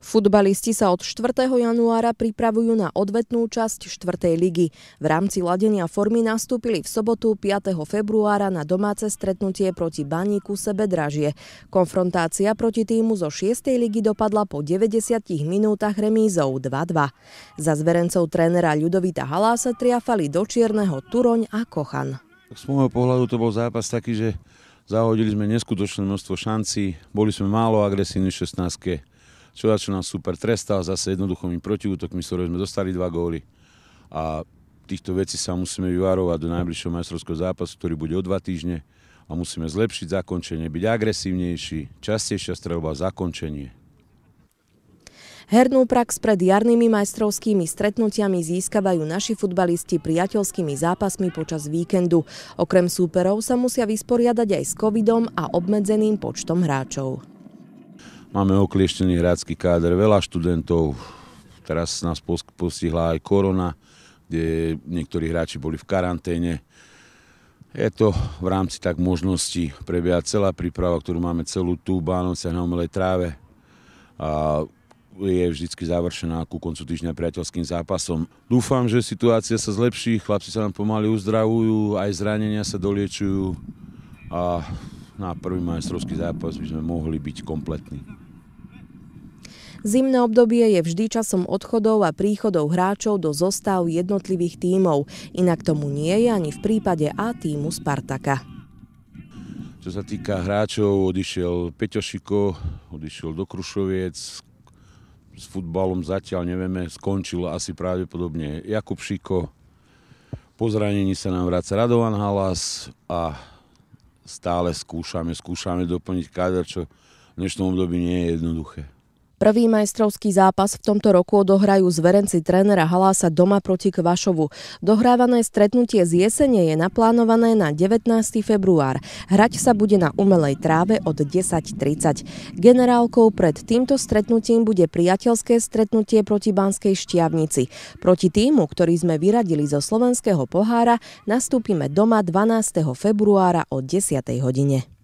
Futbalisti sa od 4. januára pripravujú na odvetnú časť 4. ligy. V rámci ladenia formy nastúpili v sobotu 5. februára na domáce stretnutie proti Baníku Sebedražie. Konfrontácia proti týmu zo 6. ligy dopadla po 90 minútach remízou 2-2. Za zverencov trénera Ľudovita Halása triafali do Čierneho Turoň a Kochan. Z môjho pohľadu to bol zápas taký, že zahodili sme neskutočné množstvo šancí, boli sme málo agresívni v 16 za čo nás super trestá, zase jednoduchými protiútokmi, ktoré sme dostali dva góly. A týchto vecí sa musíme vyvarovať do najbližšieho majstrovského zápasu, ktorý bude o dva týždne a musíme zlepšiť zakončenie, byť agresívnejší, častejšia streľba, zakončenie. Hernú prax pred jarnými majstrovskými stretnutiami získavajú naši futbalisti priateľskými zápasmi počas víkendu. Okrem súperov sa musia vysporiadať aj s covidom a obmedzeným počtom hráčov. Máme oklieštený hrácky káder, veľa študentov, teraz nás postihla aj korona, kde niektorí hráči boli v karanténe. Je to v rámci tak možnosti prebieha celá príprava, ktorú máme celú tú v na umelej tráve. A je vždy završená ku koncu týždňa priateľským zápasom. Dúfam, že situácia sa zlepší, chlapci sa nám pomaly uzdravujú, aj zranenia sa doliečujú a na no prvý majstrovský zápas by sme mohli byť kompletní. Zimné obdobie je vždy časom odchodov a príchodov hráčov do zostav jednotlivých tímov. Inak tomu nie je ani v prípade A týmu Spartaka. Čo sa týka hráčov, odišiel Peťo Šiko, odišiel do Krušoviec, s futbalom zatiaľ nevieme, skončil asi pravdepodobne Jakub Šiko, po zranení sa nám vráca Radovan Halas a stále skúšame, skúšame doplniť káder, čo v dnešnom období nie je jednoduché. Prvý majstrovský zápas v tomto roku odohrajú zverenci trénera Halása doma proti Kvašovu. Dohrávané stretnutie z jesene je naplánované na 19. február. Hrať sa bude na umelej tráve od 10.30. Generálkou pred týmto stretnutím bude priateľské stretnutie proti Banskej Štiavnici. Proti týmu, ktorý sme vyradili zo slovenského pohára, nastúpime doma 12. februára o 10. hodine.